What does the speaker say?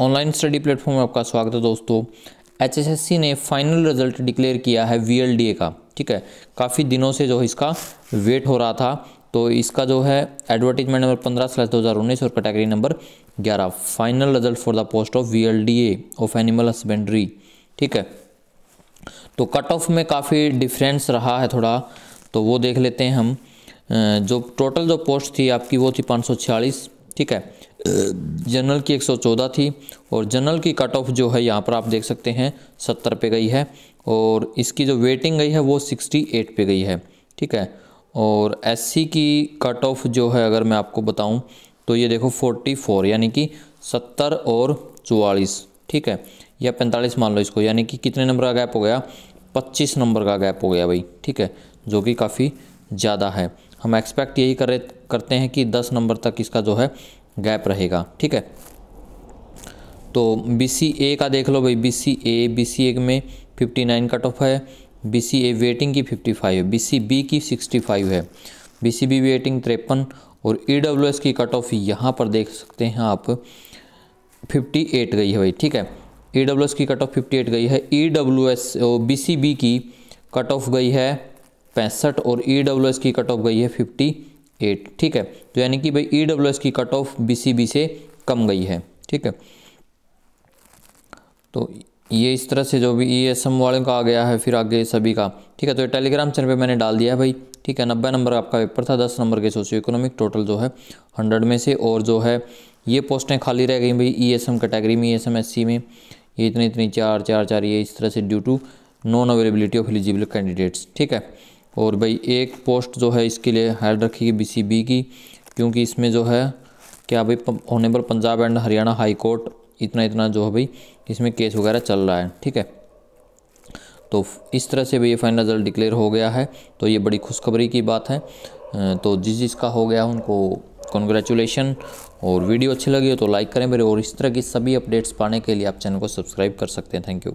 online study platform में आपका स्वागत है दोस्तों एचएसएससी ने फाइनल रिजल्ट डिक्लेयर किया है वीएलडीए का ठीक है काफ़ी दिनों से जो इसका वेट हो रहा था तो इसका जो है एडवर्टीजमेंट नंबर पंद्रह स्लैस दो हज़ार उन्नीस और कैटेगरी नंबर ग्यारह final result for the post of V of animal husbandry ठीक है तो कट ऑफ में काफ़ी डिफरेंस रहा है थोड़ा तो वो देख लेते हैं हम जो टोटल जो पोस्ट थी आपकी वो थी पाँच ठीक है जनरल की 114 थी और जनरल की कट ऑफ जो है यहाँ पर आप देख सकते हैं 70 पे गई है और इसकी जो वेटिंग गई है वो 68 पे गई है ठीक है और एससी की कट ऑफ जो है अगर मैं आपको बताऊं तो ये देखो 44 यानी कि 70 और 44 ठीक है या 45 मान लो इसको यानी कि कितने नंबर का गैप हो गया 25 नंबर का गैप हो गया भाई ठीक है जो कि काफ़ी ज़्यादा है हम एक्सपेक्ट यही कर करते हैं कि 10 नंबर तक इसका जो है गैप रहेगा ठीक है तो बी सी ए का देख लो भाई B C A B C A में फिफ्टी नाइन कट ऑफ है बी सी ए वेटिंग की फिफ्टी फाइव है बी सी बी की सिक्सटी फाइव है बी सी बी वेटिंग तिरपन और ई डब्ल्यू एस की कट ऑफ यहाँ पर देख सकते हैं आप फिफ्टी एट गई है भाई ठीक है ई डब्ल्यू एस की कट ऑफ फिफ्टी एट गई है E W S B C B की कट ऑफ गई है पैंसठ और ई डब्ल्यू एस की कट ऑफ गई है फिफ्टी एट ठीक है तो यानी कि भाई ई डब्ल्यू एस की cut off B C B से कम गई है ठीक है तो ये इस तरह से जो भी ई e एस एम वालों का आ गया है फिर आगे सभी का ठीक है तो ये टेलीग्राम चैनल पे मैंने डाल दिया है भाई ठीक है नब्बे नंबर आपका पेपर था दस नंबर के सोशियो इकोनॉमिक टोटल जो है हंड्रेड में से और जो है ये पोस्टें खाली रह गई भाई ई एस एम कैटेगरी में E S M S C में ये इतनी इतनी चार चार चार ये इस तरह से due to non availability of eligible candidates ठीक है और भाई एक पोस्ट जो है इसके लिए हेड रखी बी सी बी की क्योंकि इसमें जो है क्या भाई honourable Punjab and Haryana high court इतना इतना जो है भाई इसमें केस वगैरह चल रहा है ठीक है तो इस तरह से भी ये फाइनल रिजल्ट डिक्लेयर हो गया है तो ये बड़ी खुशखबरी की बात है तो जिस जिसका हो गया उनको कॉन्ग्रेचुलेशन और वीडियो अच्छी लगी हो तो लाइक करें मेरे और इस तरह की सभी अपडेट्स पाने के लिए आप चैनल को सब्सक्राइब कर सकते हैं थैंक यू